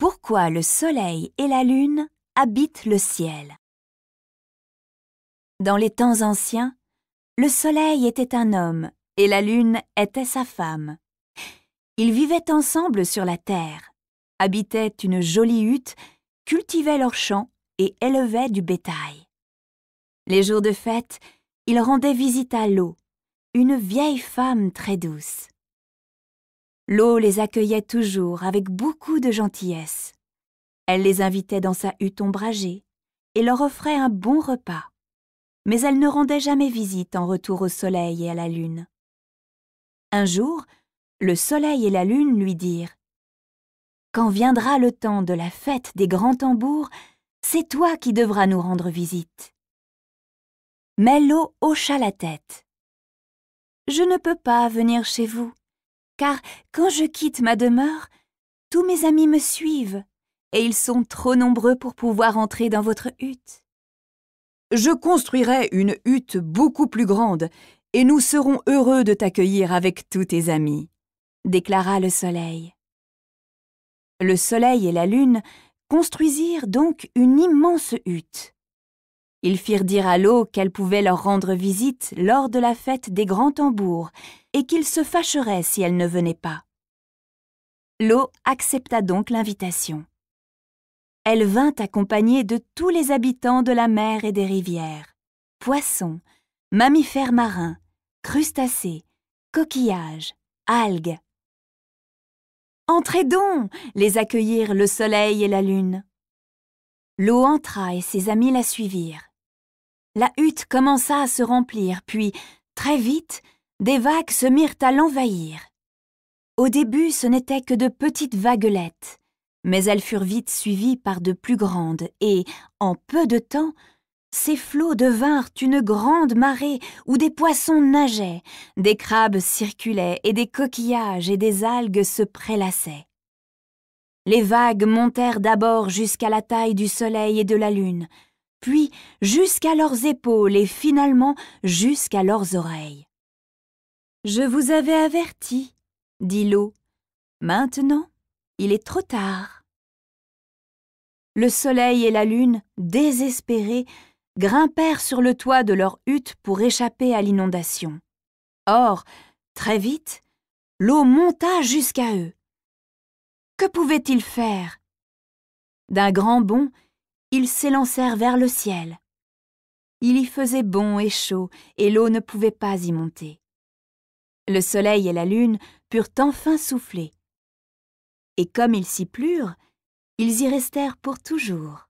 Pourquoi le Soleil et la Lune habitent le ciel Dans les temps anciens, le Soleil était un homme et la Lune était sa femme. Ils vivaient ensemble sur la terre, habitaient une jolie hutte, cultivaient leurs champs et élevaient du bétail. Les jours de fête, ils rendaient visite à l'eau, une vieille femme très douce. L'eau les accueillait toujours avec beaucoup de gentillesse. Elle les invitait dans sa hutte ombragée et leur offrait un bon repas. Mais elle ne rendait jamais visite en retour au soleil et à la lune. Un jour, le soleil et la lune lui dirent Quand viendra le temps de la fête des grands tambours, c'est toi qui devras nous rendre visite. Mais l'eau hocha la tête. Je ne peux pas venir chez vous car quand je quitte ma demeure, tous mes amis me suivent, et ils sont trop nombreux pour pouvoir entrer dans votre hutte. Je construirai une hutte beaucoup plus grande, et nous serons heureux de t'accueillir avec tous tes amis, déclara le soleil. Le soleil et la lune construisirent donc une immense hutte. Ils firent dire à l'eau qu'elle pouvait leur rendre visite lors de la fête des grands tambours et qu'ils se fâcheraient si elle ne venait pas. L'eau accepta donc l'invitation. Elle vint accompagnée de tous les habitants de la mer et des rivières, poissons, mammifères marins, crustacés, coquillages, algues. Entrez donc les accueillirent le soleil et la lune. L'eau entra et ses amis la suivirent. La hutte commença à se remplir, puis, très vite, des vagues se mirent à l'envahir. Au début, ce n'étaient que de petites vaguelettes, mais elles furent vite suivies par de plus grandes, et, en peu de temps, ces flots devinrent une grande marée où des poissons nageaient, des crabes circulaient et des coquillages et des algues se prélassaient. Les vagues montèrent d'abord jusqu'à la taille du soleil et de la lune, puis jusqu'à leurs épaules et finalement jusqu'à leurs oreilles. Je vous avais averti, dit l'eau. Maintenant, il est trop tard. Le soleil et la lune, désespérés, grimpèrent sur le toit de leur hutte pour échapper à l'inondation. Or, très vite, l'eau monta jusqu'à eux. Que pouvaient-ils faire D'un grand bond, ils s'élancèrent vers le ciel. Il y faisait bon et chaud, et l'eau ne pouvait pas y monter. Le soleil et la lune purent enfin souffler. Et comme ils s'y plurent, ils y restèrent pour toujours.